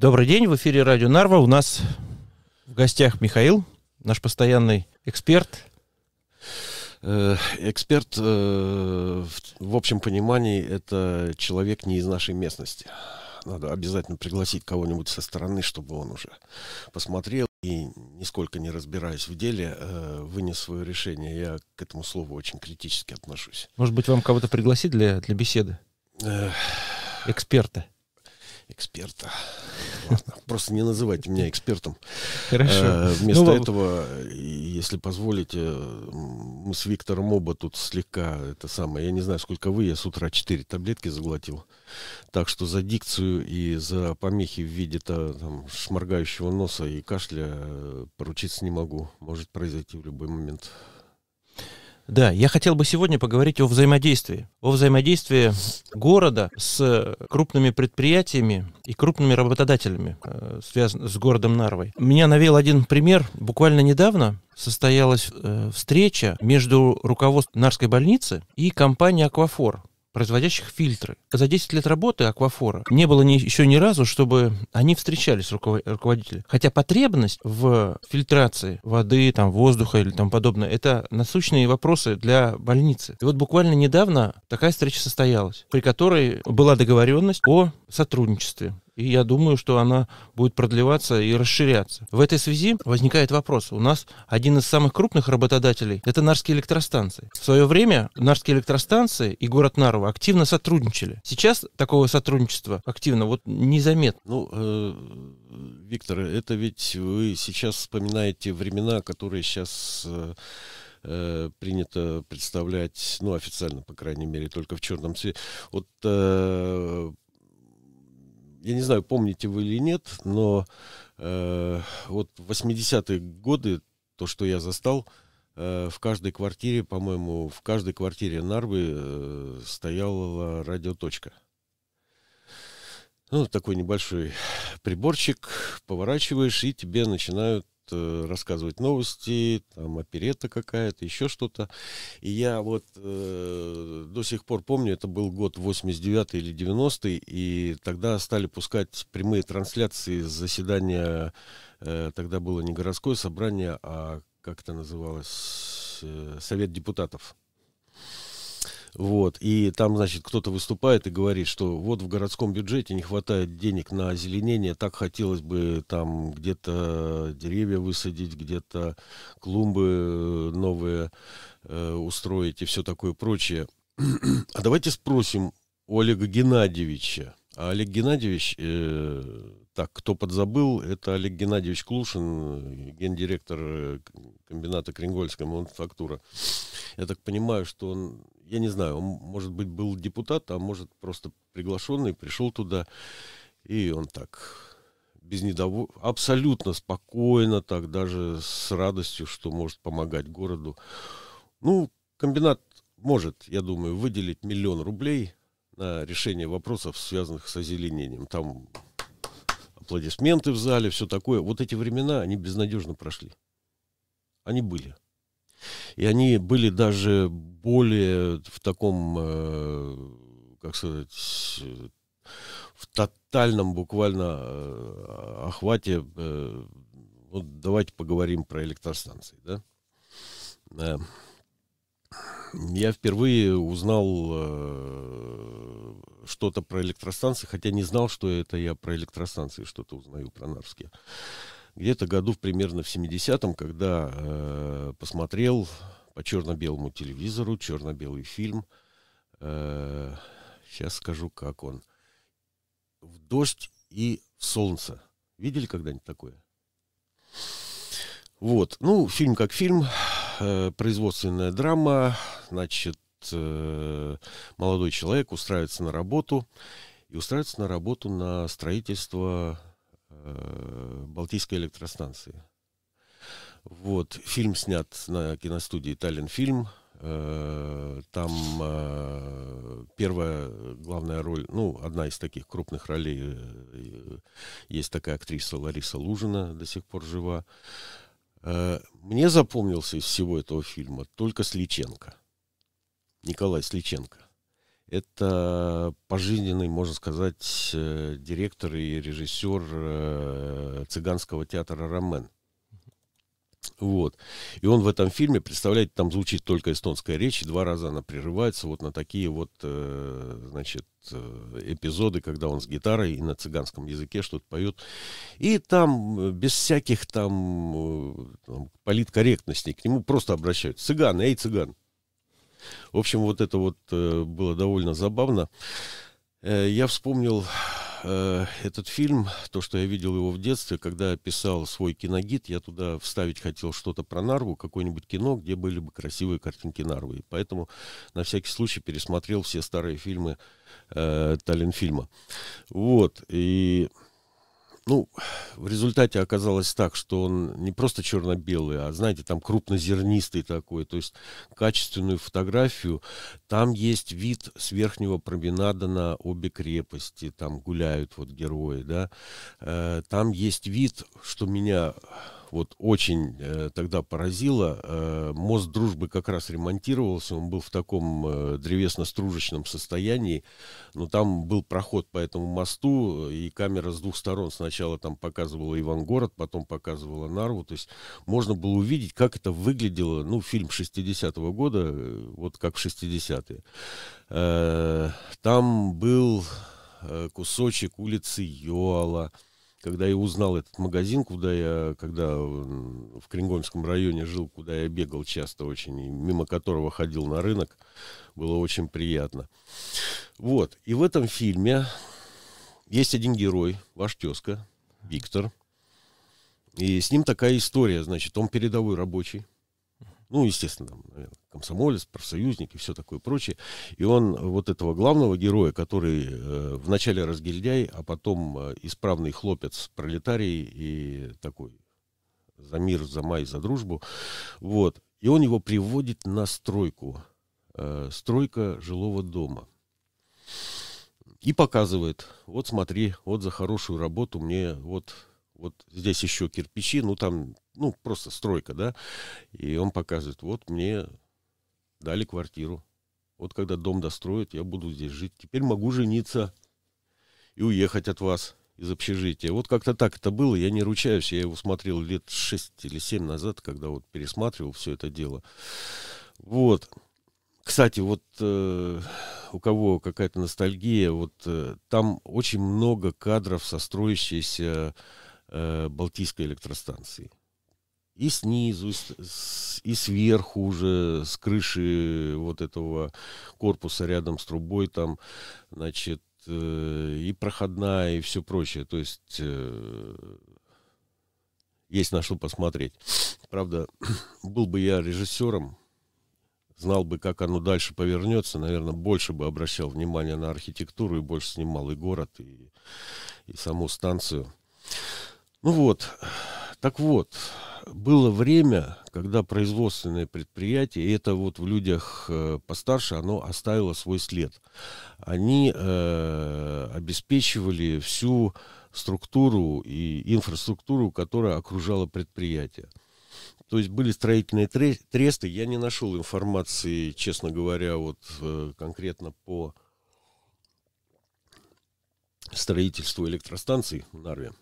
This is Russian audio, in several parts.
Добрый день, в эфире радио Нарва. У нас в гостях Михаил, наш постоянный эксперт. Э, эксперт э, в общем понимании это человек не из нашей местности. Надо обязательно пригласить кого-нибудь со стороны, чтобы он уже посмотрел и, нисколько не разбираясь в деле, э, вынес свое решение. Я к этому слову очень критически отношусь. Может быть, вам кого-то пригласить для, для беседы? Эксперта эксперта. Ладно, просто не называйте меня экспертом. Хорошо. Э, вместо ну, этого, если позволите, мы с Виктором оба тут слегка, это самое, я не знаю, сколько вы, я с утра 4 таблетки заглотил. Так что за дикцию и за помехи в виде -то, там, шморгающего носа и кашля э, поручиться не могу. Может произойти в любой момент. Да, я хотел бы сегодня поговорить о взаимодействии. О взаимодействии города с крупными предприятиями и крупными работодателями, э, связанными с городом Нарвой. Меня навел один пример. Буквально недавно состоялась э, встреча между руководством Нарской больницы и компанией «Аквафор» производящих фильтры. За 10 лет работы аквафора не было ни, еще ни разу, чтобы они встречались руковод, руководители. Хотя потребность в фильтрации воды, там, воздуха или там подобное, это насущные вопросы для больницы. И вот буквально недавно такая встреча состоялась, при которой была договоренность о сотрудничестве и я думаю, что она будет продлеваться и расширяться. В этой связи возникает вопрос. У нас один из самых крупных работодателей – это Нарские электростанции. В свое время Нарские электростанции и город Нарва активно сотрудничали. Сейчас такого сотрудничества активно вот незаметно. Ну, э, Виктор, это ведь вы сейчас вспоминаете времена, которые сейчас... Э, э принято представлять, ну, официально, по крайней мере, только в черном цвете. Вот э, я не знаю, помните вы или нет, но э, вот в 80-е годы, то, что я застал, э, в каждой квартире, по-моему, в каждой квартире Нарвы э, стояла радиоточка. Ну, такой небольшой приборчик, поворачиваешь, и тебе начинают Э, рассказывать новости, там оперета какая-то, еще что-то. И я вот э, до сих пор помню, это был год 89 или 90 и тогда стали пускать прямые трансляции заседания, э, тогда было не городское собрание, а как это называлось, э, Совет депутатов. Вот, и там, значит, кто-то выступает и говорит, что вот в городском бюджете не хватает денег на озеленение, так хотелось бы там где-то деревья высадить, где-то клумбы э, новые э, устроить и все такое прочее. А давайте спросим у Олега Геннадьевича, а Олег Геннадьевич, э, так, кто подзабыл, это Олег Геннадьевич Клушин, э, гендиректор э, комбината Кренгольская мануфактура. Я так понимаю, что он, я не знаю, он, может быть, был депутат, а может, просто приглашенный, пришел туда, и он так без недовольства, абсолютно спокойно, так даже с радостью, что может помогать городу. Ну, комбинат может, я думаю, выделить миллион рублей – на решение вопросов, связанных с озеленением. Там аплодисменты в зале, все такое. Вот эти времена, они безнадежно прошли. Они были. И они были даже более в таком, э, как сказать, в тотальном буквально э, охвате. Э, вот давайте поговорим про электростанции. Да? я впервые узнал э, что-то про электростанции, хотя не знал, что это я про электростанции что-то узнаю про Нарвские Где-то году примерно в 70-м, когда э, посмотрел по черно-белому телевизору черно-белый фильм. Э, сейчас скажу, как он. «В дождь и в солнце». Видели когда-нибудь такое? Вот. Ну, фильм как фильм. Э, производственная драма. Значит, э, молодой человек устраивается на работу и устраивается на работу на строительство э, Балтийской электростанции. Вот, фильм снят на киностудии «Таллин фильм». Там первая главная роль, ну, одна из таких крупных ролей, есть такая актриса Лариса Лужина, до сих пор жива. Э, мне запомнился из всего этого фильма только Сличенко. Николай Сличенко. Это пожизненный, можно сказать, э, директор и режиссер э, Цыганского театра «Ромен». Вот. И он в этом фильме, представляете, там звучит только эстонская речь, два раза она прерывается вот на такие вот, э, значит, э, эпизоды, когда он с гитарой и на цыганском языке что-то поет. И там э, без всяких там, э, там политкорректностей к нему просто обращаются. Цыган, эй, цыган. В общем, вот это вот э, было довольно забавно. Э, я вспомнил Э, этот фильм, то, что я видел его в детстве, когда писал свой киногид, я туда вставить хотел что-то про Нарву, какое-нибудь кино, где были бы красивые картинки Нарвы. И поэтому на всякий случай пересмотрел все старые фильмы э, Таллинфильма. Вот, и ну, в результате оказалось так, что он не просто черно-белый, а, знаете, там крупнозернистый такой. То есть качественную фотографию. Там есть вид с верхнего променада на обе крепости. Там гуляют вот герои, да. Э, там есть вид, что меня вот очень э, тогда поразило. Э, мост дружбы как раз ремонтировался, он был в таком э, древесно-стружечном состоянии, но там был проход по этому мосту, и камера с двух сторон сначала там показывала Ивангород, потом показывала Нарву, то есть можно было увидеть, как это выглядело, ну, фильм 60-го года, э, вот как в 60-е. Э, там был э, кусочек улицы Йоала, когда я узнал этот магазин, куда я, когда в Крингонском районе жил, куда я бегал часто очень, и мимо которого ходил на рынок, было очень приятно. Вот, и в этом фильме есть один герой, ваш тезка, Виктор, и с ним такая история, значит, он передовой рабочий, ну, естественно, там, наверное, комсомолец, профсоюзник и все такое прочее. И он вот этого главного героя, который э, вначале разгильдяй, а потом э, исправный хлопец, пролетарий и такой за мир, за май, за дружбу. Вот. И он его приводит на стройку. Э, стройка жилого дома. И показывает, вот смотри, вот за хорошую работу мне вот вот здесь еще кирпичи, ну там ну, просто стройка, да, и он показывает, вот мне дали квартиру, вот когда дом достроят, я буду здесь жить, теперь могу жениться и уехать от вас из общежития. Вот как-то так это было, я не ручаюсь, я его смотрел лет 6 или 7 назад, когда вот пересматривал все это дело. Вот. Кстати, вот э, у кого какая-то ностальгия, вот э, там очень много кадров со строящейся э, Балтийской электростанции и снизу, и сверху уже, с крыши вот этого корпуса рядом с трубой, там, значит, э, и проходная, и все прочее. То есть э, есть на что посмотреть. Правда, был бы я режиссером, знал бы, как оно дальше повернется, наверное, больше бы обращал внимание на архитектуру и больше снимал и город, и, и саму станцию. Ну вот, так вот, было время, когда производственное предприятие, и это вот в людях э, постарше, оно оставило свой след. Они э, обеспечивали всю структуру и инфраструктуру, которая окружала предприятие. То есть были строительные тресты. Я не нашел информации, честно говоря, вот э, конкретно по строительству электростанций в Нарве.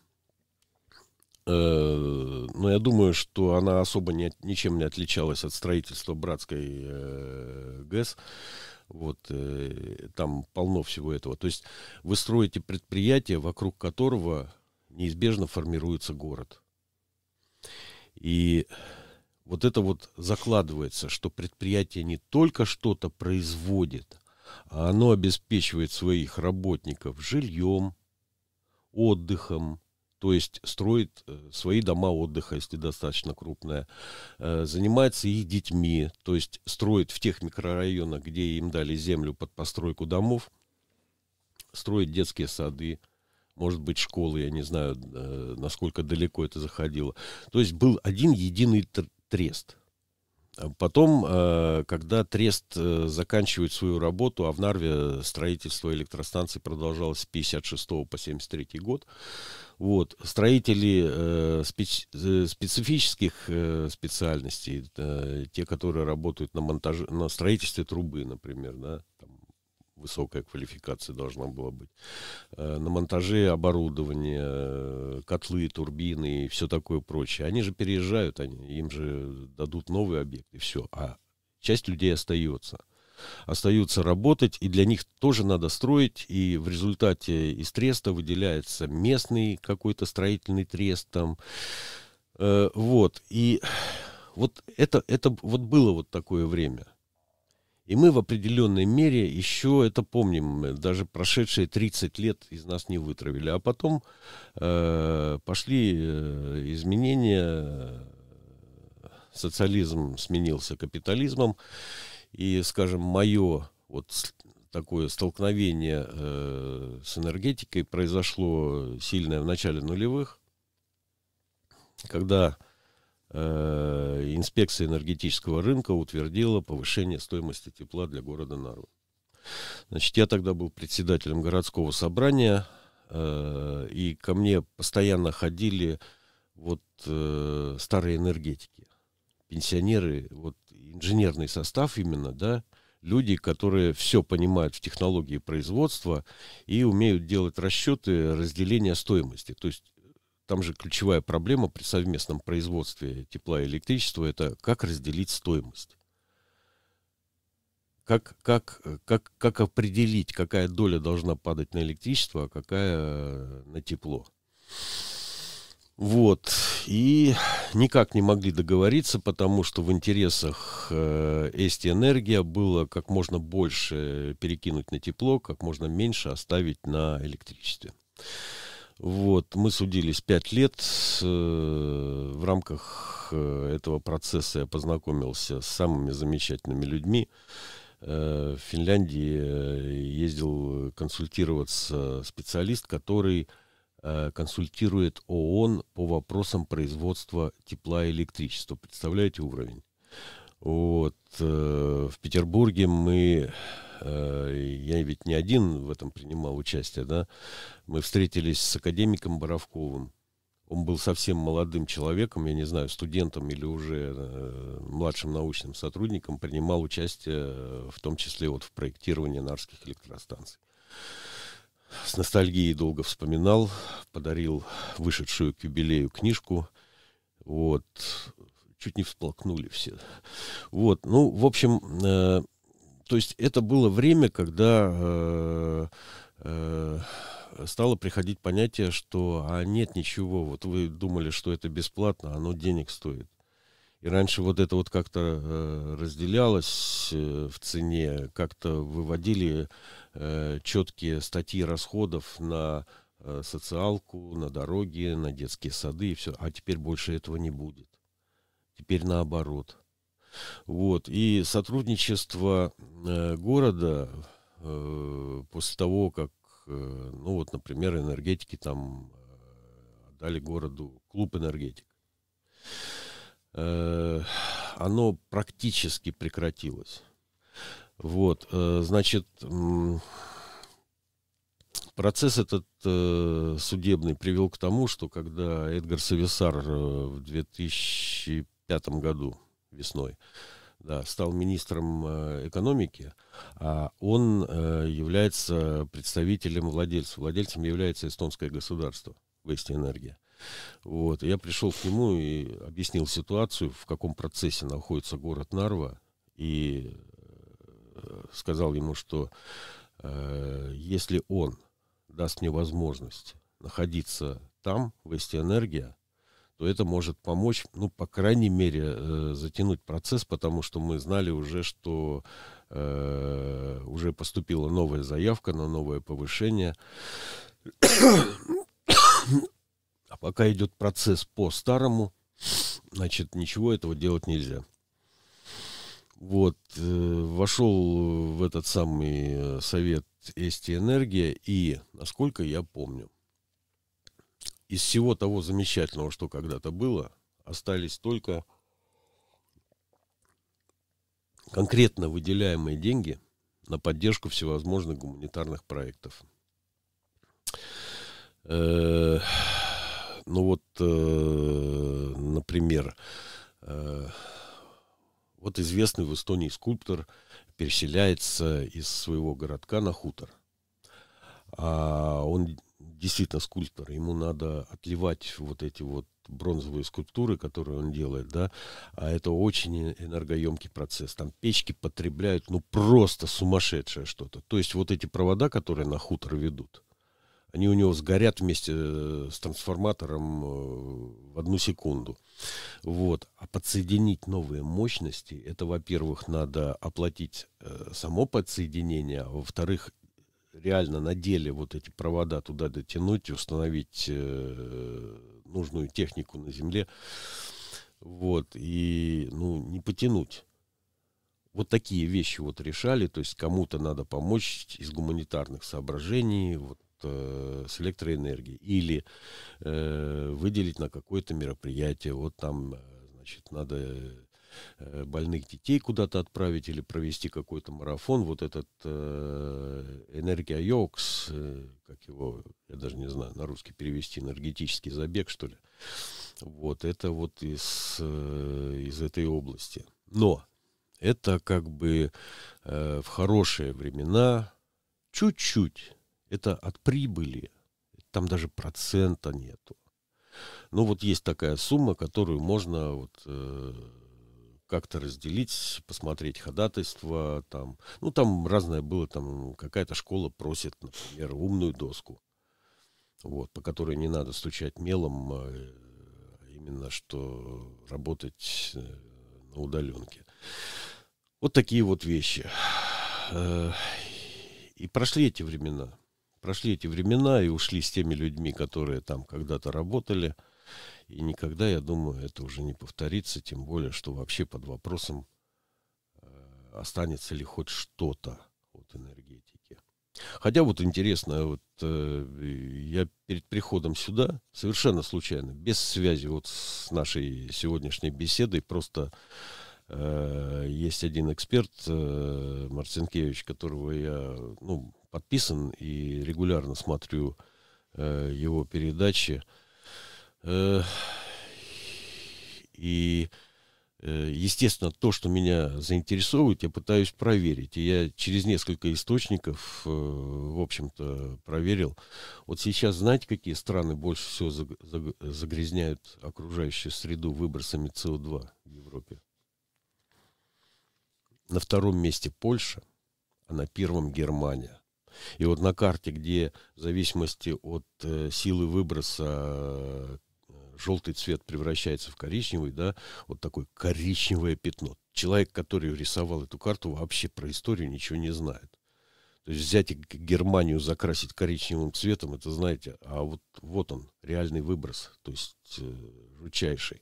Э, но я думаю, что она особо не, ничем не отличалась от строительства братской э, ГЭС. Вот, э, там полно всего этого. То есть вы строите предприятие, вокруг которого неизбежно формируется город. И вот это вот закладывается, что предприятие не только что-то производит, а оно обеспечивает своих работников жильем, отдыхом, то есть строит э, свои дома отдыха, если достаточно крупная, э, занимается их детьми, то есть строит в тех микрорайонах, где им дали землю под постройку домов, строит детские сады, может быть, школы, я не знаю, э, насколько далеко это заходило. То есть был один единый трест – Потом, э, когда Трест э, заканчивает свою работу, а в Нарве строительство электростанции продолжалось с 56 по 73 год, вот, строители э, специфических специальностей, те, которые работают на, монтаже, на строительстве трубы, например, да, там, высокая квалификация должна была быть. Э, на монтаже оборудования, э, котлы, турбины и все такое прочее. Они же переезжают, они, им же дадут новый объект, и все. А часть людей остается остаются работать, и для них тоже надо строить, и в результате из треста выделяется местный какой-то строительный трест там, э, вот, и вот это, это вот было вот такое время – и мы в определенной мере еще это помним. Э, даже прошедшие 30 лет из нас не вытравили. А потом э, пошли э, изменения. Социализм сменился капитализмом. И, скажем, мое вот такое столкновение э, с энергетикой произошло сильное в начале нулевых, когда Э, инспекция энергетического рынка утвердила повышение стоимости тепла для города Нару. Значит, я тогда был председателем городского собрания, э, и ко мне постоянно ходили вот э, старые энергетики, пенсионеры, вот инженерный состав именно, да, люди, которые все понимают в технологии производства и умеют делать расчеты разделения стоимости. То есть там же ключевая проблема при совместном производстве тепла и электричества это как разделить стоимость. Как, как, как, как определить, какая доля должна падать на электричество, а какая на тепло. Вот. И никак не могли договориться, потому что в интересах э, Эсти Энергия было как можно больше перекинуть на тепло, как можно меньше оставить на электричестве. Вот, мы судились пять лет. Э, в рамках э, этого процесса я познакомился с самыми замечательными людьми. Э, в Финляндии ездил консультироваться специалист, который консультирует ООН по вопросам производства тепла и электричества. Представляете уровень? Вот. В Петербурге мы Э, я ведь не один в этом принимал участие, да, мы встретились с академиком Боровковым, он был совсем молодым человеком, я не знаю, студентом или уже э, младшим научным сотрудником, принимал участие э, в том числе вот в проектировании нарских электростанций. С ностальгией долго вспоминал, подарил вышедшую к юбилею книжку. Вот, чуть не всплакнули все. Вот, ну, в общем, э, то есть это было время, когда э, э, стало приходить понятие, что а нет ничего, вот вы думали, что это бесплатно, оно денег стоит. И раньше вот это вот как-то э, разделялось э, в цене, как-то выводили э, четкие статьи расходов на э, социалку, на дороги, на детские сады и все. А теперь больше этого не будет. Теперь наоборот. Вот. И сотрудничество э, города э, после того, как, э, ну вот, например, энергетики там дали городу клуб энергетик, оно практически прекратилось. Вот, значит, Процесс этот судебный привел к тому, что когда Эдгар Сависар в 2005 году весной, да, стал министром э, экономики, а он э, является представителем владельца. Владельцем является эстонское государство, Вести Энергия. Вот. Я пришел к нему и объяснил ситуацию, в каком процессе находится город Нарва, и э, сказал ему, что э, если он даст мне возможность находиться там, в Вести Энергия, то это может помочь, ну, по крайней мере, э, затянуть процесс, потому что мы знали уже, что э, уже поступила новая заявка на новое повышение. А пока идет процесс по старому, значит, ничего этого делать нельзя. Вот, э, вошел в этот самый э, совет Эсти Энергия, и, насколько я помню, из всего того замечательного, что когда-то было, остались только конкретно выделяемые деньги на поддержку всевозможных гуманитарных проектов. Э, ну вот, э, например, э, вот известный в Эстонии скульптор переселяется из своего городка на хутор. А он действительно скульптор, ему надо отливать вот эти вот бронзовые скульптуры, которые он делает, да, а это очень энергоемкий процесс. Там печки потребляют, ну, просто сумасшедшее что-то. То есть вот эти провода, которые на хутор ведут, они у него сгорят вместе э, с трансформатором э, в одну секунду. Вот. А подсоединить новые мощности, это, во-первых, надо оплатить э, само подсоединение, а во-вторых, реально на деле вот эти провода туда дотянуть и установить э, нужную технику на земле. Вот, и, ну, не потянуть. Вот такие вещи вот решали, то есть кому-то надо помочь из гуманитарных соображений, вот, э, с электроэнергией, или э, выделить на какое-то мероприятие, вот там, э, значит, надо Э, больных детей куда-то отправить или провести какой-то марафон. Вот этот э, энергия йокс, э, как его, я даже не знаю, на русский перевести, энергетический забег, что ли. Вот это вот из, из этой области. Но это как бы э, в хорошие времена чуть-чуть. Это от прибыли. Там даже процента нету. но ну вот есть такая сумма, которую можно вот, как-то разделить, посмотреть ходатайство. Там. Ну, там разное было. Там какая-то школа просит, например, умную доску, вот, по которой не надо стучать мелом, а, э, именно что работать э, на удаленке. Вот такие вот вещи. Э, и прошли эти времена. Прошли эти времена и ушли с теми людьми, которые там когда-то работали – и никогда, я думаю, это уже не повторится, тем более, что вообще под вопросом э, останется ли хоть что-то от энергетики. Хотя вот интересно, а вот э, я перед приходом сюда совершенно случайно, без связи вот с нашей сегодняшней беседой, просто э, есть один эксперт э, Марцинкевич, которого я ну, подписан и регулярно смотрю э, его передачи. Э, и, э, естественно, то, что меня заинтересовывает, я пытаюсь проверить. И я через несколько источников, э, в общем-то, проверил. Вот сейчас, знаете, какие страны больше всего загрязняют окружающую среду выбросами СО2 в Европе? На втором месте Польша, а на первом Германия. И вот на карте, где в зависимости от э, силы выброса желтый цвет превращается в коричневый, да, вот такое коричневое пятно. Человек, который рисовал эту карту, вообще про историю ничего не знает. То есть взять Германию, закрасить коричневым цветом, это знаете, а вот, вот он, реальный выброс, то есть э, жутчайший.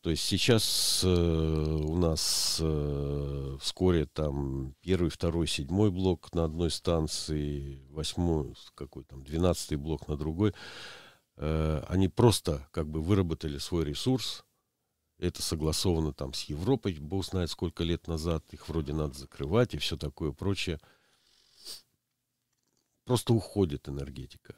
То есть сейчас э, у нас э, вскоре там первый, второй, седьмой блок на одной станции, восьмой, какой там, двенадцатый блок на другой. Э, они просто как бы выработали свой ресурс. Это согласовано там с Европой, бог знает сколько лет назад, их вроде надо закрывать и все такое прочее. Просто уходит энергетика.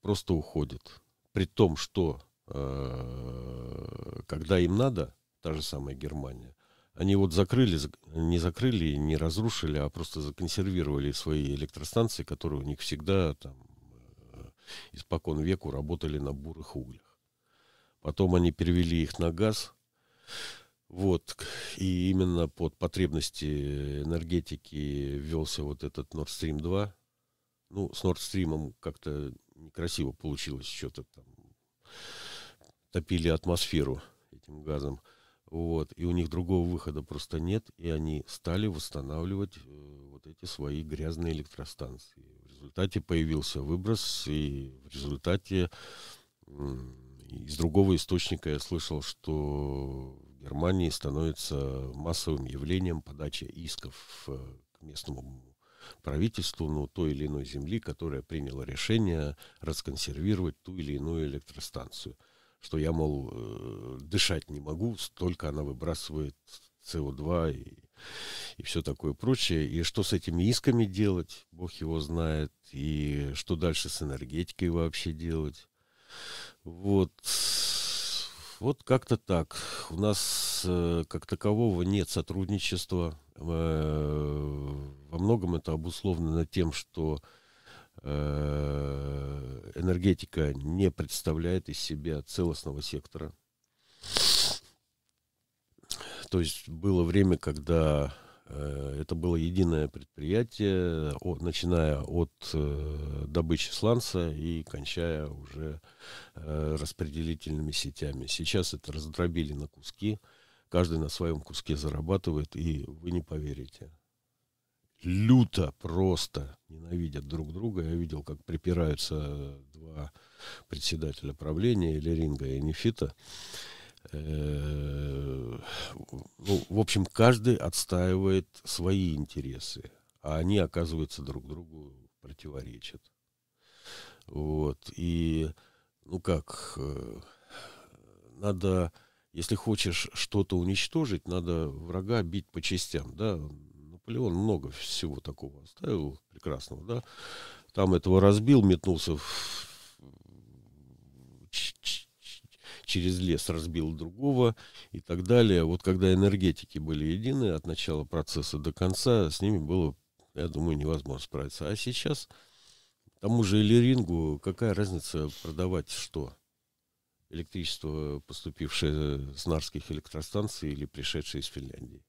Просто уходит. При том, что э, когда им надо, та же самая Германия, они вот закрыли, не закрыли, не разрушили, а просто законсервировали свои электростанции, которые у них всегда там испокон веку работали на бурых углях. Потом они перевели их на газ. Вот, и именно под потребности энергетики ввелся вот этот Nord Stream 2. Ну, с Nord Stream как-то некрасиво получилось, что-то там топили атмосферу этим газом. Вот, и у них другого выхода просто нет, и они стали восстанавливать э, вот эти свои грязные электростанции результате появился выброс, и в результате из другого источника я слышал, что в Германии становится массовым явлением подача исков э, к местному правительству ну, той или иной земли, которая приняла решение расконсервировать ту или иную электростанцию. Что я, мол, э, дышать не могу, столько она выбрасывает СО2 и, и все такое прочее. И что с этими исками делать, бог его знает. И что дальше с энергетикой вообще делать. Вот. Вот как-то так. У нас э, как такового нет сотрудничества. Э, во многом это обусловлено тем, что э, энергетика не представляет из себя целостного сектора. То есть было время, когда э, это было единое предприятие, начиная от э, добычи сланца и кончая уже э, распределительными сетями. Сейчас это раздробили на куски, каждый на своем куске зарабатывает, и вы не поверите. Люто просто ненавидят друг друга. Я видел, как припираются два председателя правления, Леринга и Нефита. Э, ну, в общем, каждый отстаивает свои интересы, а они, оказывается, друг другу противоречат. Вот, и, ну как, э, надо, если хочешь что-то уничтожить, надо врага бить по частям, да, Наполеон много всего такого оставил прекрасного, да, там этого разбил, метнулся в через лес разбил другого и так далее. Вот когда энергетики были едины от начала процесса до конца, с ними было, я думаю, невозможно справиться. А сейчас тому же Элирингу какая разница продавать что? Электричество, поступившее с нарских электростанций или пришедшее из Финляндии,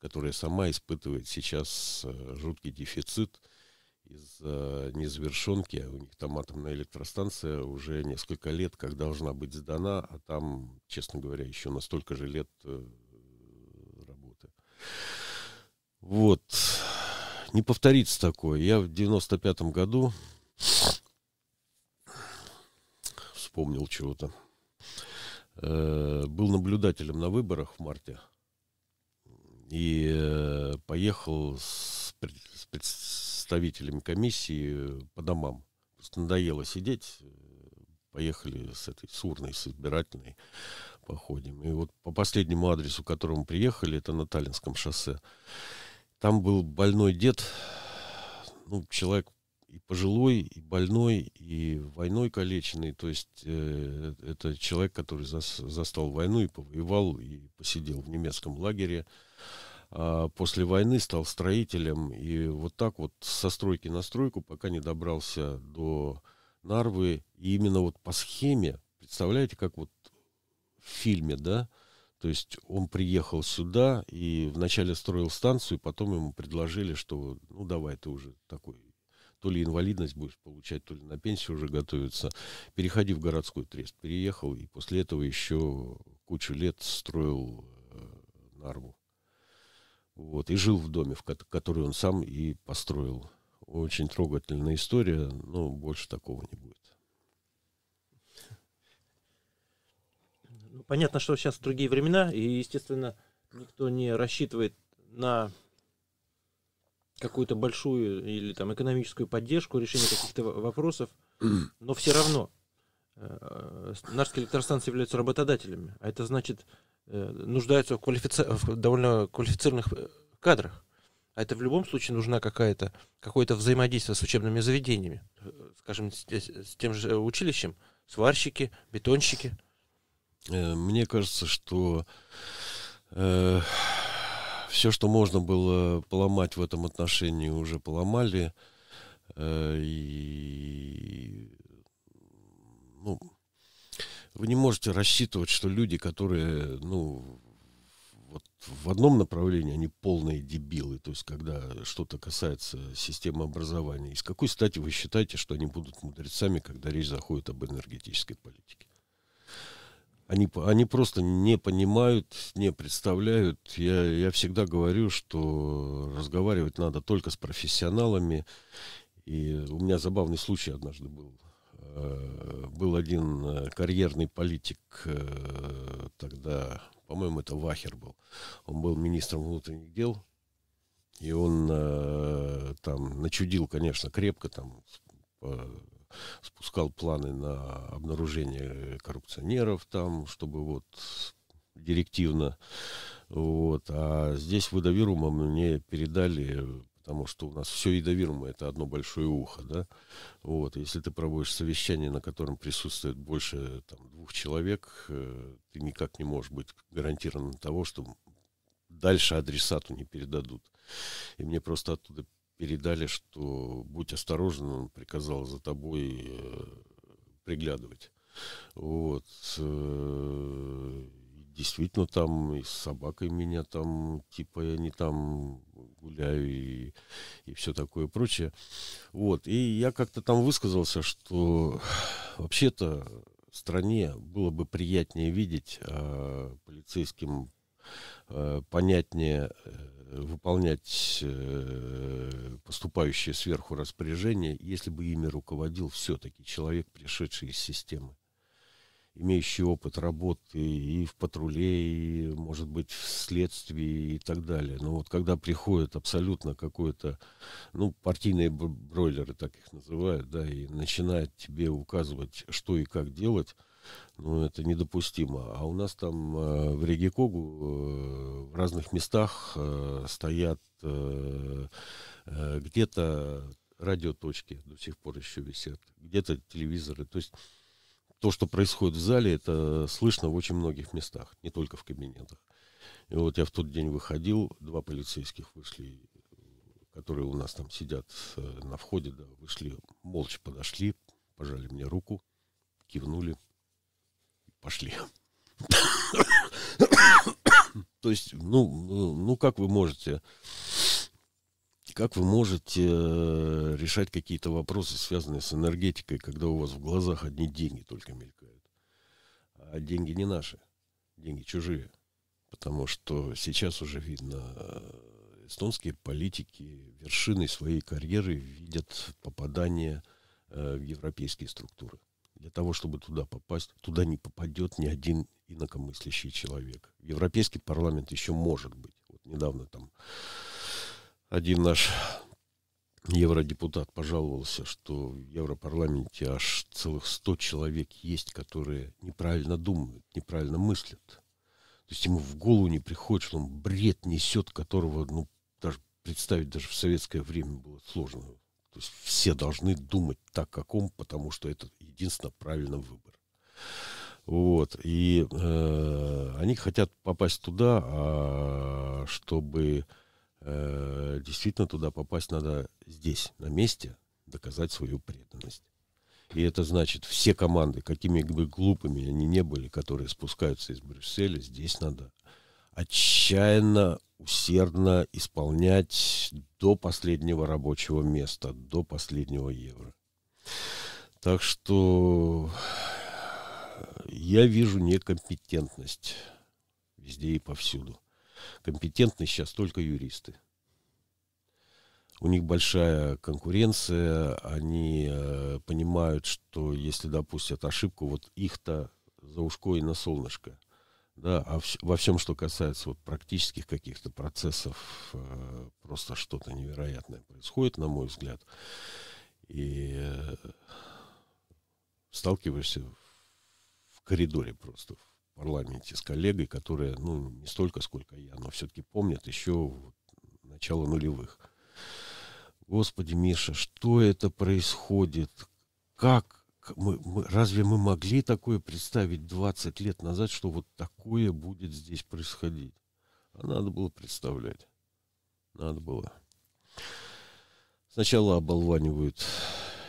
которая сама испытывает сейчас э, жуткий дефицит – из э, незавершенки, у них там атомная электростанция уже несколько лет как должна быть сдана, а там, честно говоря, еще на столько же лет э, работы. Вот. Не повторится такое. Я в 95-м году вспомнил чего-то. Э, был наблюдателем на выборах в марте. И поехал с, с, с представителями комиссии э, по домам. Просто надоело сидеть, э, поехали с этой сурной с избирательной походим. И вот по последнему адресу, к которому приехали, это на Таллинском шоссе, там был больной дед, ну, человек и пожилой, и больной, и войной калеченный. То есть э, э это человек, который за застал войну и повоевал, и посидел в немецком лагере. А, после войны стал строителем и вот так вот со стройки на стройку, пока не добрался до Нарвы. И именно вот по схеме, представляете, как вот в фильме, да, то есть он приехал сюда и вначале строил станцию, потом ему предложили, что ну давай ты уже такой, то ли инвалидность будешь получать, то ли на пенсию уже готовиться. Переходи в городской трест. Переехал и после этого еще кучу лет строил э, Нарву. Вот, и жил в доме, в который он сам и построил. Очень трогательная история, но больше такого не будет. Ну, понятно, что сейчас другие времена, и, естественно, никто не рассчитывает на какую-то большую или там экономическую поддержку, решение каких-то вопросов, но все равно э, э наши электростанции являются работодателями, а это значит Э, нуждаются в, квалифици... в довольно квалифицированных э, кадрах. А это в любом случае нужна какая-то, какое-то взаимодействие с учебными заведениями, э, скажем, с, с тем же училищем, сварщики, бетонщики. Мне кажется, что э, все, что можно было поломать в этом отношении, уже поломали. Э, и, ну, вы не можете рассчитывать, что люди, которые, ну, вот в одном направлении они полные дебилы, то есть когда что-то касается системы образования. Из какой стати вы считаете, что они будут мудрецами, когда речь заходит об энергетической политике? Они, они просто не понимают, не представляют. Я, я всегда говорю, что разговаривать надо только с профессионалами. И у меня забавный случай однажды был. Э, был один э, карьерный политик, э, тогда, по-моему, это Вахер был, он был министром внутренних дел, и он там начудил, конечно, крепко, там спускал планы на обнаружение коррупционеров там, чтобы вот директивно. Вот. А здесь в Видовирумом мне передали потому что у нас все едовирма это одно большое ухо, да, вот, если ты проводишь совещание, на котором присутствует больше там, двух человек, э, ты никак не можешь быть гарантирован того, что дальше адресату не передадут. И мне просто оттуда передали, что будь осторожен, он приказал за тобой э, приглядывать. Вот. Э, действительно там и с собакой меня там, типа я не там гуляю и, и все такое прочее. Вот, и я как-то там высказался, что вообще-то стране было бы приятнее видеть э, полицейским, э, понятнее э, выполнять э, поступающие сверху распоряжения, если бы ими руководил все-таки человек, пришедший из системы имеющий опыт работы и в патруле, и, может быть, в следствии и так далее. Но вот когда приходит абсолютно какой-то, ну, партийные бройлеры, так их называют, да, и начинает тебе указывать, что и как делать, ну, это недопустимо. А у нас там э, в Реге Когу э, в разных местах э, стоят э, э, где-то радиоточки до сих пор еще висят, где-то телевизоры. То есть то, что происходит в зале, это слышно в очень многих местах, не только в кабинетах. И вот я в тот день выходил, два полицейских вышли, которые у нас там сидят э, на входе, да, вышли, молча подошли, пожали мне руку, кивнули, пошли. То есть, ну, ну, ну, как вы можете как вы можете э, решать какие-то вопросы, связанные с энергетикой, когда у вас в глазах одни деньги только мелькают? А деньги не наши, деньги чужие. Потому что сейчас уже видно, э, эстонские политики вершиной своей карьеры видят попадание э, в европейские структуры. Для того, чтобы туда попасть, туда не попадет ни один инакомыслящий человек. Европейский парламент еще может быть. Вот недавно там один наш евродепутат пожаловался, что в Европарламенте аж целых 100 человек есть, которые неправильно думают, неправильно мыслят. То есть ему в голову не приходит, что он бред несет, которого ну, даже представить даже в советское время было сложно. То есть все должны думать так, как он, потому что это единственно правильный выбор. Вот. И э, они хотят попасть туда, а, чтобы э, действительно туда попасть надо здесь, на месте, доказать свою преданность. И это значит, все команды, какими бы глупыми они не были, которые спускаются из Брюсселя, здесь надо отчаянно, усердно исполнять до последнего рабочего места, до последнего евро. Так что я вижу некомпетентность везде и повсюду компетентны сейчас только юристы. У них большая конкуренция, они э, понимают, что если допустят ошибку, вот их-то за ушко и на солнышко. Да, а в, во всем, что касается вот практических каких-то процессов, э, просто что-то невероятное происходит, на мой взгляд. И э, сталкиваешься в коридоре просто, в парламенте с коллегой, которая, ну, не столько, сколько я, но все-таки помнит еще начало нулевых. Господи, Миша, что это происходит? Как? Мы, мы, разве мы могли такое представить 20 лет назад, что вот такое будет здесь происходить? А надо было представлять. Надо было. Сначала оболванивают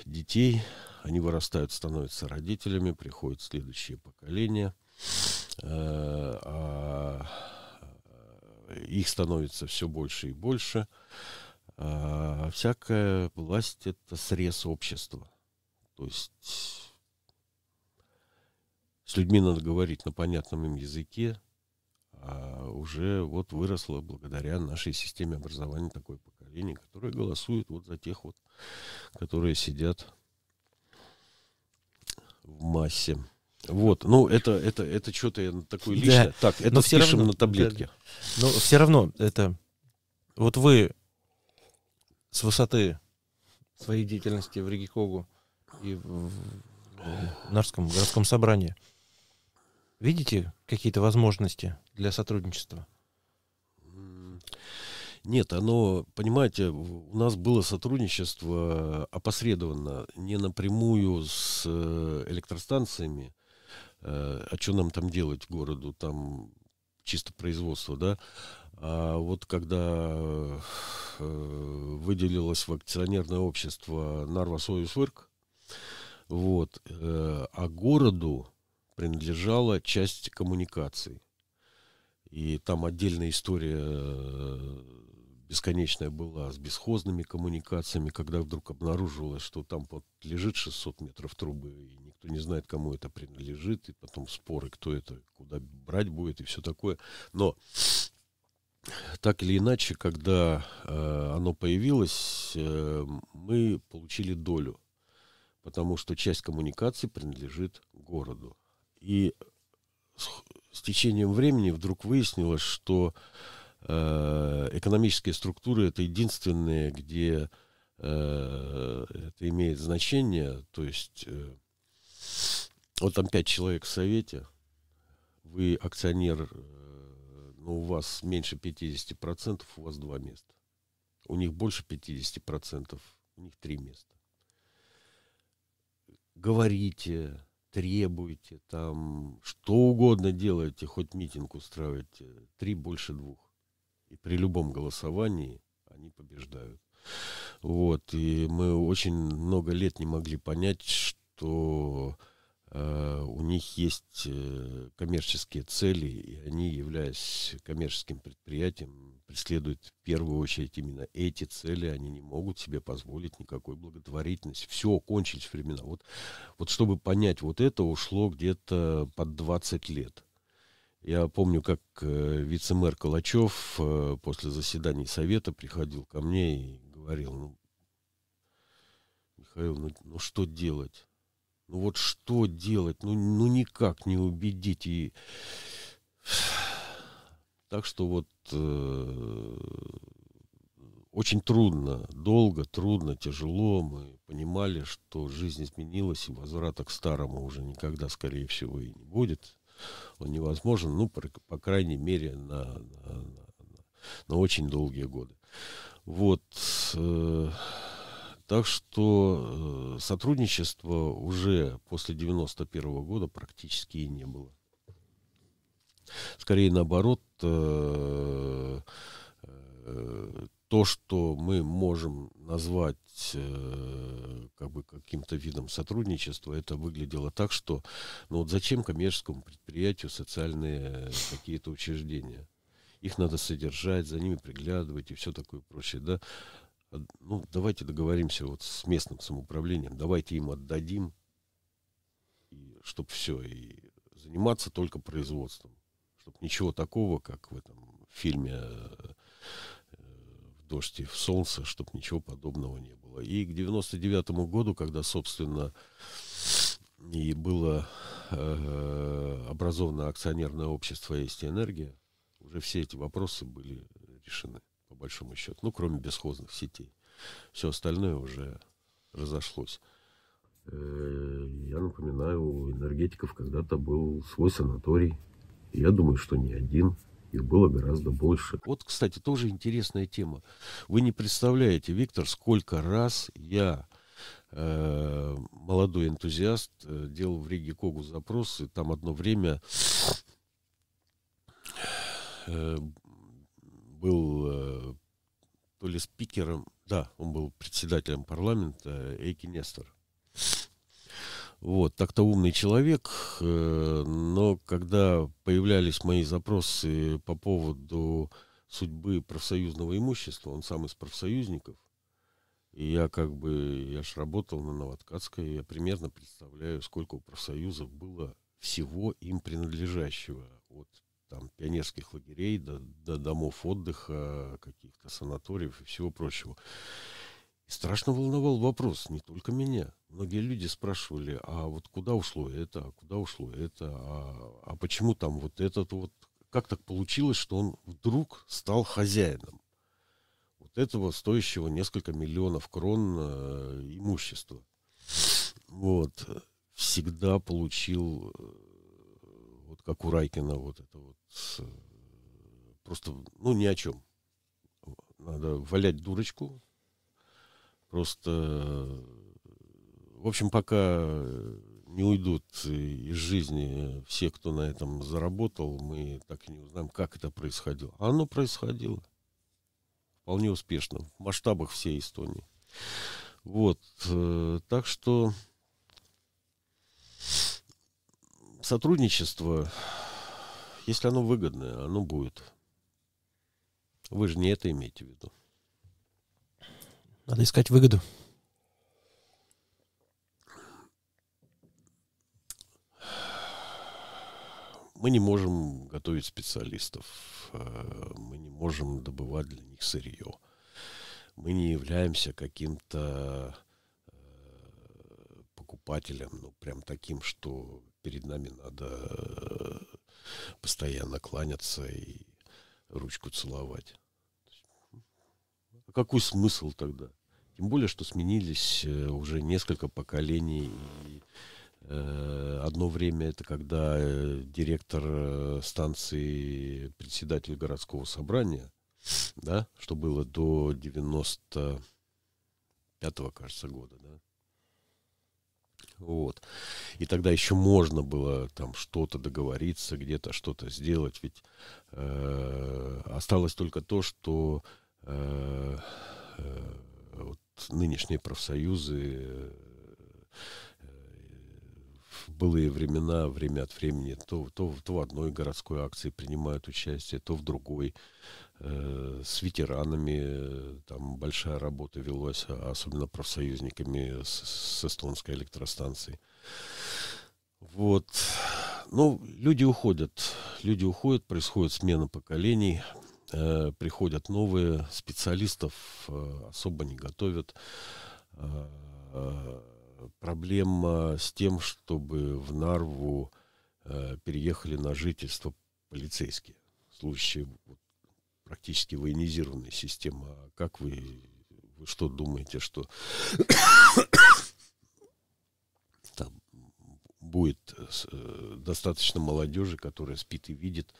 детей, они вырастают, становятся родителями, приходит следующее поколение – Э, а, э, их становится все больше и больше. А всякая власть — это срез общества. То есть с людьми надо говорить на понятном им языке, а уже вот выросло благодаря нашей системе образования такое поколение, которое голосует вот за тех вот, которые сидят в массе. Вот, ну это это это что-то я такое личное. Да. Так, это но все равно на таблетке. Да, но все равно это вот вы с высоты своей деятельности в Риге Когу и в Нарском городском собрании видите какие-то возможности для сотрудничества? Нет, оно, понимаете, у нас было сотрудничество опосредованно, не напрямую с э, электростанциями, Э, а что нам там делать городу, там чисто производство, да, а вот когда э, выделилось в акционерное общество Нарва Союзверк, вот, э, а городу принадлежала часть коммуникаций. И там отдельная история бесконечная была с бесхозными коммуникациями, когда вдруг обнаружилось, что там вот лежит 600 метров трубы и кто не знает, кому это принадлежит, и потом споры, кто это, куда брать будет и все такое. Но так или иначе, когда э, оно появилось, э, мы получили долю, потому что часть коммуникаций принадлежит городу. И с, с течением времени вдруг выяснилось, что э, экономические структуры это единственные, где э, это имеет значение, то есть э, вот там пять человек в совете, вы акционер, э, но у вас меньше 50%, у вас два места. У них больше 50%, у них три места. Говорите, требуйте, там что угодно делайте, хоть митинг устраивайте, три больше двух. И при любом голосовании они побеждают. Вот, и мы очень много лет не могли понять, что Э, у них есть э, коммерческие цели, и они, являясь коммерческим предприятием, преследуют в первую очередь именно эти цели, они не могут себе позволить никакой благотворительности. Все, кончились времена. Вот, вот чтобы понять, вот это ушло где-то под 20 лет. Я помню, как э, вице-мэр Калачев после заседания совета приходил ко мне и говорил, ну, Михаил, ну, ну что делать? Ну вот что делать? Ну, ну никак не убедить. И... Так что вот э, очень трудно, долго, трудно, тяжело. Мы понимали, что жизнь изменилась, и возврата к старому уже никогда, скорее всего, и не будет. Он невозможен, ну, по, по крайней мере, на, на, на, на очень долгие годы. Вот. Э, так что э, сотрудничества уже после 91 года практически и не было. Скорее наоборот, э, э, то, что мы можем назвать как бы каким-то видом сотрудничества, это выглядело так, что ну вот зачем коммерческому предприятию социальные какие-то учреждения? Их надо содержать, за ними приглядывать и все такое прочее, да? Э, ну, давайте договоримся вот с местным самоуправлением, давайте им отдадим, чтобы все, и заниматься только производством, чтобы ничего такого, как в этом фильме э, «В дождь и в солнце», чтобы ничего подобного не было. И к 99 году, когда, собственно, и было э, образовано акционерное общество «Есть энергия», уже все эти вопросы были решены по большому счету, ну, кроме бесхозных сетей. Все остальное уже разошлось. Э, я напоминаю, у энергетиков когда-то был свой санаторий. я думаю, что не один. Их было гораздо больше. Вот, кстати, тоже интересная тема. Вы не представляете, Виктор, сколько раз я э, молодой энтузиаст, э, делал в Риге Когу запросы. Там одно время был э, то ли спикером, да, он был председателем парламента э, Эйки Нестор. Вот, так-то умный человек, э, но когда появлялись мои запросы по поводу судьбы профсоюзного имущества, он сам из профсоюзников, и я как бы, я же работал на Новоткатской, я примерно представляю, сколько у профсоюзов было всего им принадлежащего от там, пионерских лагерей, до, до домов отдыха, каких-то санаториев и всего прочего. И страшно волновал вопрос, не только меня. Многие люди спрашивали, а вот куда ушло это, а куда ушло это, а, а почему там вот этот вот, как так получилось, что он вдруг стал хозяином вот этого стоящего несколько миллионов крон э, имущества. Вот. Всегда получил э, как у Райкина, вот это вот э, просто, ну, ни о чем. Надо валять дурочку. Просто, э, в общем, пока э, не уйдут из жизни все, кто на этом заработал, мы так и не узнаем, как это происходило. А оно происходило вполне успешно в масштабах всей Эстонии. Вот, так что сотрудничество, если оно выгодное, оно будет. Вы же не это имеете в виду. Надо искать выгоду. Мы не можем готовить специалистов, э, мы не можем добывать для них сырье, мы не являемся каким-то э, покупателем, ну прям таким, что перед нами надо э, постоянно кланяться и ручку целовать. какой смысл тогда? Тем более, что сменились э, уже несколько поколений. И, э, одно время это когда директор станции, председатель городского собрания, да, что было до 95-го, кажется, года, да, вот. И тогда еще можно было там что-то договориться, где-то что-то сделать. Ведь э, осталось только то, что э, э, вот нынешние профсоюзы э, в былые времена, время от времени, то, то, то в одной городской акции принимают участие, то в другой. Э, с ветеранами э, там большая работа велась, а особенно профсоюзниками с, с эстонской электростанции. Вот. Ну, люди уходят. Люди уходят, происходит смена поколений, э, приходят новые, специалистов э, особо не готовят. Э, э, проблема с тем, чтобы в Нарву э, переехали на жительство полицейские. служащие вот, практически военизированная система. А как вы, вы что думаете, что там будет э, достаточно молодежи, которая спит и видит,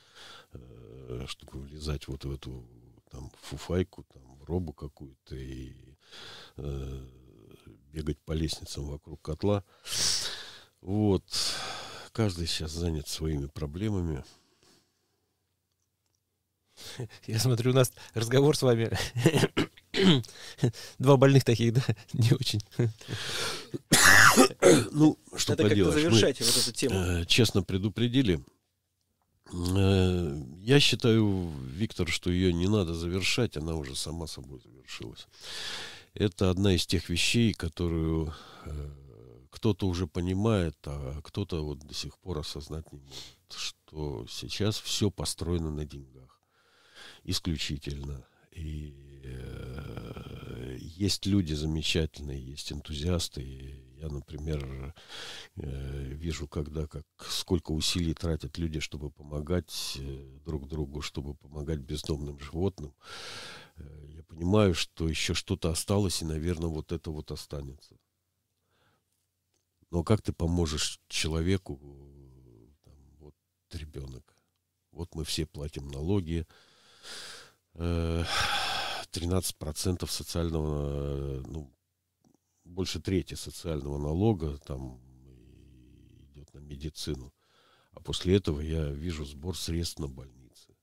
э, чтобы влезать вот в эту там фуфайку, там в робу какую-то и э, бегать по лестницам вокруг котла. Вот. Каждый сейчас занят своими проблемами. Я смотрю, у нас разговор с вами. Два больных таких, да? Не очень. Ну, что Надо поделаешь. Надо завершать Мы, вот эту тему. Э, честно предупредили. Э, я считаю, Виктор, что ее не надо завершать, она уже сама собой завершилась. Это одна из тех вещей, которую э, кто-то уже понимает, а кто-то вот до сих пор осознать не может, что сейчас все построено на деньгах исключительно. И э, есть люди замечательные, есть энтузиасты. И я, например, э, вижу, когда как сколько усилий тратят люди, чтобы помогать э, друг другу, чтобы помогать бездомным животным. Э, я понимаю, что еще что-то осталось, и, наверное, вот это вот останется. Но как ты поможешь человеку, там, вот ребенок? Вот мы все платим налоги, 13% социального, ну, больше трети социального налога там идет на медицину. А после этого я вижу сбор средств на больнице.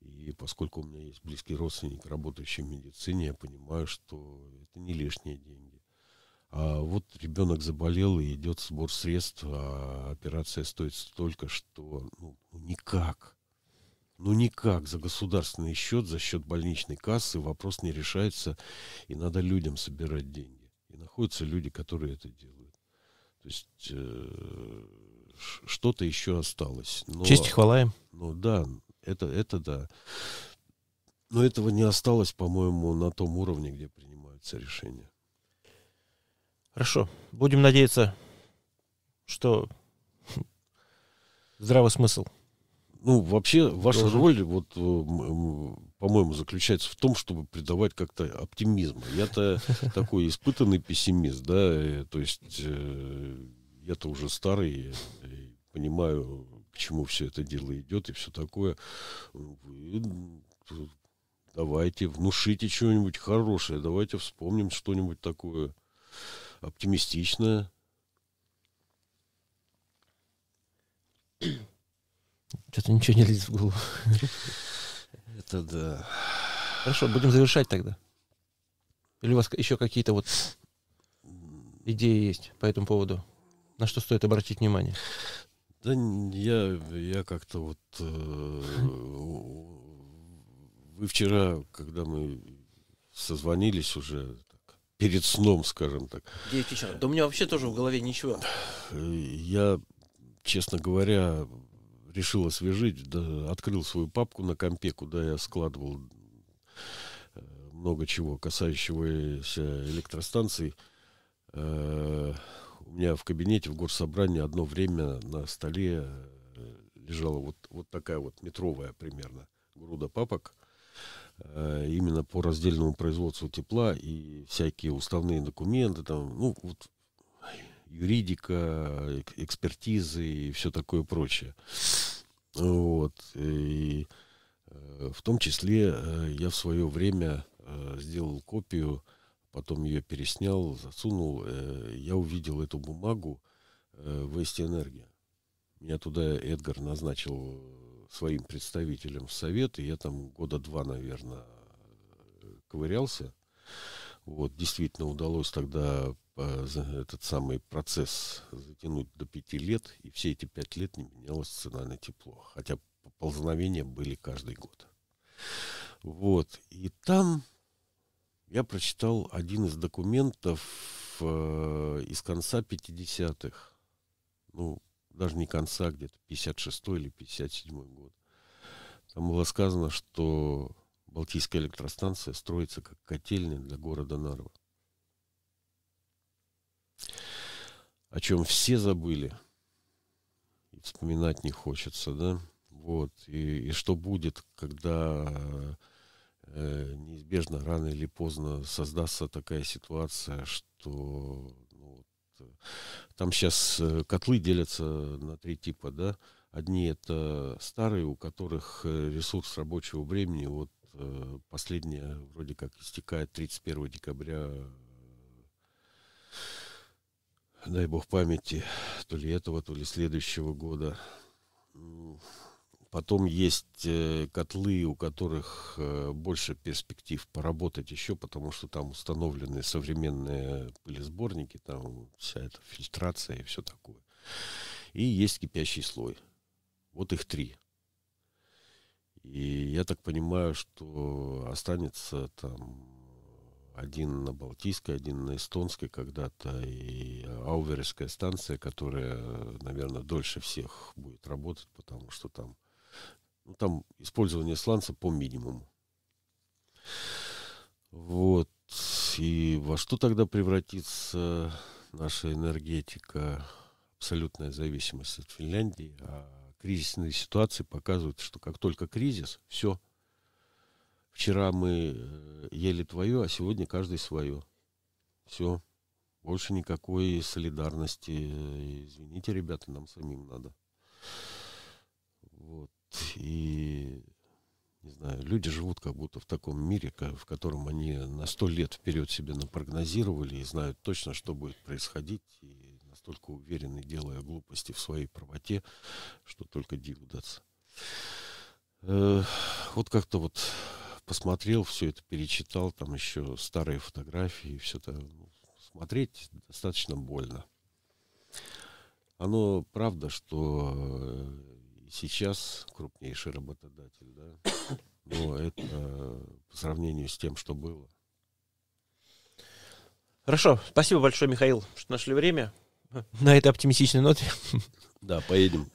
И поскольку у меня есть близкий родственник, работающий в медицине, я понимаю, что это не лишние деньги. А вот ребенок заболел и идет сбор средств, а операция стоит столько, что ну, никак ну никак за государственный счет, за счет больничной кассы вопрос не решается, и надо людям собирать деньги. И находятся люди, которые это делают. То есть э, что-то еще осталось. Но, Честь и хвала им. Ну да, это, это да. Но этого не осталось, по-моему, на том уровне, где принимаются решения. Хорошо. Будем надеяться, что здравый смысл ну, вообще, ваша Должен. роль, вот, э, по-моему, заключается в том, чтобы придавать как-то оптимизм. Я-то такой испытанный пессимист, да, э, то есть э, я-то уже старый, понимаю, к чему все это дело идет и все такое. Давайте, внушите что-нибудь хорошее, давайте вспомним что-нибудь такое оптимистичное. Что-то ничего не лезет в голову. Это да. Хорошо, будем завершать тогда. Или у вас еще какие-то вот идеи есть по этому поводу? На что стоит обратить внимание? Да я, я как-то вот... Э, вы вчера, когда мы созвонились уже, так, перед сном, скажем так... 9 вечера. Да у меня вообще тоже в голове ничего. Я, честно говоря, решил освежить, да, открыл свою папку на компе, куда я складывал э, много чего, касающегося электростанций. Э, у меня в кабинете в горсобрании одно время на столе э, лежала вот, вот такая вот метровая примерно груда папок именно по раздельному производству тепла и всякие уставные документы, там, ну, вот, юридика, экспертизы и все такое прочее. Вот. И э, в том числе э, я в свое время э, сделал копию, потом ее переснял, засунул. Я увидел эту бумагу в Вести Энергия. Меня туда Эдгар назначил своим представителем в совет, и я там года два, наверное, ковырялся. Вот, действительно удалось тогда этот самый процесс затянуть до пяти лет, и все эти пять лет не менялось цена на тепло, хотя поползновения были каждый год. Вот, и там я прочитал один из документов э, из конца 50-х, ну, даже не конца, где-то 56 или 57 год. Там было сказано, что Балтийская электростанция строится как котельная для города Нарва. о чем все забыли. И вспоминать не хочется, да? Вот. И, и что будет, когда э, неизбежно рано или поздно создастся такая ситуация, что ну, вот, там сейчас э, котлы делятся на три типа, да? Одни это старые, у которых э, ресурс рабочего времени, вот э, последняя вроде как истекает 31 декабря дай бог памяти, то ли этого, то ли следующего года. Потом есть э, котлы, у которых э, больше перспектив поработать еще, потому что там установлены современные пылесборники, там вся эта фильтрация и все такое. И есть кипящий слой. Вот их три. И я так понимаю, что останется там один на Балтийской, один на Эстонской когда-то, и Ауверская станция, которая, наверное, дольше всех будет работать, потому что там, ну, там использование сланца по минимуму. Вот. И во что тогда превратится наша энергетика? Абсолютная зависимость от Финляндии. А кризисные ситуации показывают, что как только кризис, все, Вчера мы э, ели твое, а сегодня каждый свое. Все. Больше никакой солидарности. Э, извините, ребята, нам самим надо. Вот. И не знаю, люди живут как будто в таком мире, в котором они на сто лет вперед себе напрогнозировали и знают точно, что будет происходить, и настолько уверены, делая глупости в своей правоте, что только диву даться. Э, вот как-то вот посмотрел все это, перечитал, там еще старые фотографии, все это. Ну, смотреть достаточно больно. Оно правда, что э, сейчас крупнейший работодатель, да, но это по сравнению с тем, что было. Хорошо, спасибо большое, Михаил, что нашли время. На этой оптимистичной ноте. Да, поедем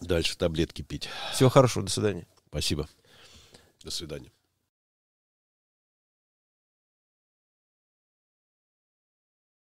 дальше таблетки пить. Всего хорошего, до свидания. Спасибо. До свидания.